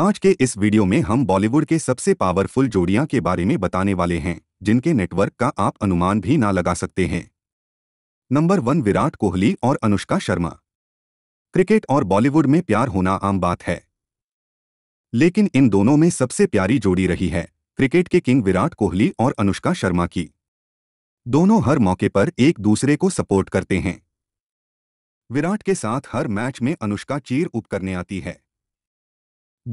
आज के इस वीडियो में हम बॉलीवुड के सबसे पावरफुल जोड़ियां के बारे में बताने वाले हैं जिनके नेटवर्क का आप अनुमान भी ना लगा सकते हैं नंबर वन विराट कोहली और अनुष्का शर्मा क्रिकेट और बॉलीवुड में प्यार होना आम बात है लेकिन इन दोनों में सबसे प्यारी जोड़ी रही है क्रिकेट के किंग विराट कोहली और अनुष्का शर्मा की दोनों हर मौके पर एक दूसरे को सपोर्ट करते हैं विराट के साथ हर मैच में अनुष्का चीर उप करने आती है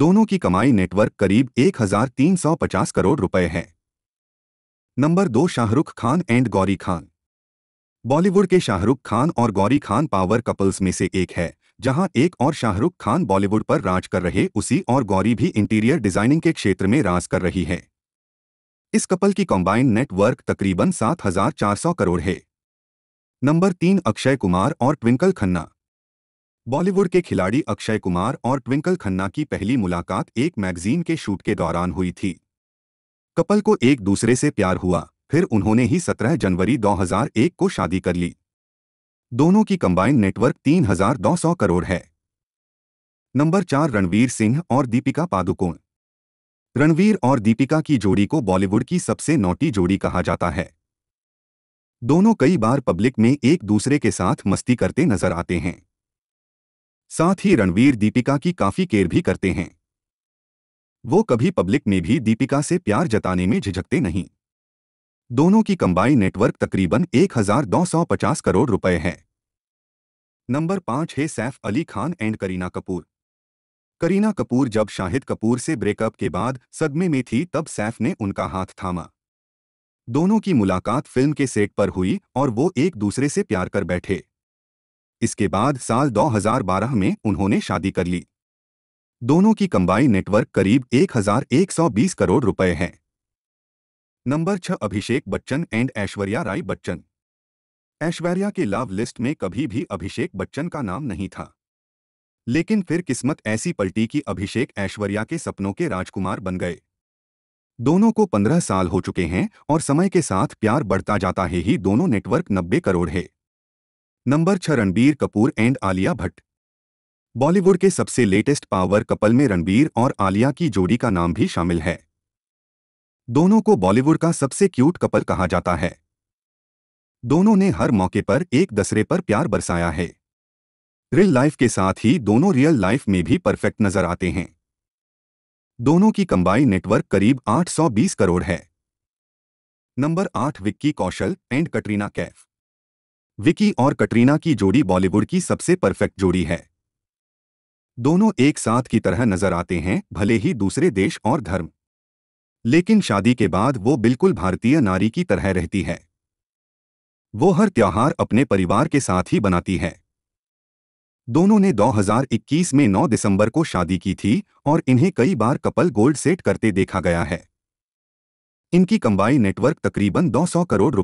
दोनों की कमाई नेटवर्क करीब 1350 करोड़ रुपए है नंबर दो शाहरुख खान एंड गौरी खान बॉलीवुड के शाहरुख खान और गौरी खान पावर कपल्स में से एक है जहां एक और शाहरुख खान बॉलीवुड पर राज कर रहे उसी और गौरी भी इंटीरियर डिजाइनिंग के क्षेत्र में राज कर रही है इस कपल की कंबाइंड नेटवर्क तकरीबन 7,400 करोड़ है नंबर तीन अक्षय कुमार और ट्विंकल खन्ना बॉलीवुड के खिलाड़ी अक्षय कुमार और ट्विंकल खन्ना की पहली मुलाकात एक मैगजीन के शूट के दौरान हुई थी कपल को एक दूसरे से प्यार हुआ फिर उन्होंने ही 17 जनवरी 2001 को शादी कर ली दोनों की कंबाइन नेटवर्क 3,200 करोड़ है नंबर चार रणवीर सिंह और दीपिका पादुकोण रणवीर और दीपिका की जोड़ी को बॉलीवुड की सबसे नोटी जोड़ी कहा जाता है दोनों कई बार पब्लिक में एक दूसरे के साथ मस्ती करते नजर आते हैं साथ ही रणवीर दीपिका की काफी केयर भी करते हैं वो कभी पब्लिक में भी दीपिका से प्यार जताने में झिझकते नहीं दोनों की कंबाइन नेटवर्क तकरीबन 1250 करोड़ रुपए है नंबर पाँच है सैफ अली खान एंड करीना कपूर करीना कपूर जब शाहिद कपूर से ब्रेकअप के बाद सदमे में थी तब सैफ ने उनका हाथ थामा दोनों की मुलाकात फिल्म के सेट पर हुई और वो एक दूसरे से प्यार कर बैठे इसके बाद साल 2012 में उन्होंने शादी कर ली दोनों की कंबाई नेटवर्क करीब 1120 करोड़ रुपए हैं नंबर छह अभिषेक बच्चन एंड ऐश्वर्या राय बच्चन ऐश्वर्या के लव लिस्ट में कभी भी अभिषेक बच्चन का नाम नहीं था लेकिन फिर किस्मत ऐसी पलटी कि अभिषेक ऐश्वर्या के सपनों के राजकुमार बन गए दोनों को पंद्रह साल हो चुके हैं और समय के साथ प्यार बढ़ता जाता है ही दोनों नेटवर्क नब्बे करोड़ है नंबर छह रणबीर कपूर एंड आलिया भट्ट बॉलीवुड के सबसे लेटेस्ट पावर कपल में रणबीर और आलिया की जोड़ी का नाम भी शामिल है दोनों को बॉलीवुड का सबसे क्यूट कपल कहा जाता है दोनों ने हर मौके पर एक दसरे पर प्यार बरसाया है रियल लाइफ के साथ ही दोनों रियल लाइफ में भी परफेक्ट नजर आते हैं दोनों की कंबाई नेटवर्क करीब 820 करोड़ है नंबर आठ विक्की कौशल एंड कटरीना कैफ विकी और कटरीना की जोड़ी बॉलीवुड की सबसे परफेक्ट जोड़ी है दोनों एक साथ की तरह नजर आते हैं भले ही दूसरे देश और धर्म लेकिन शादी के बाद वो बिल्कुल भारतीय नारी की तरह रहती है वो हर त्यौहार अपने परिवार के साथ ही बनाती है दोनों ने 2021 में 9 दिसंबर को शादी की थी और इन्हें कई बार कपल गोल्ड सेट करते देखा गया है इनकी कंबाई नेटवर्क तकरीबन 200 करोड़ रुपये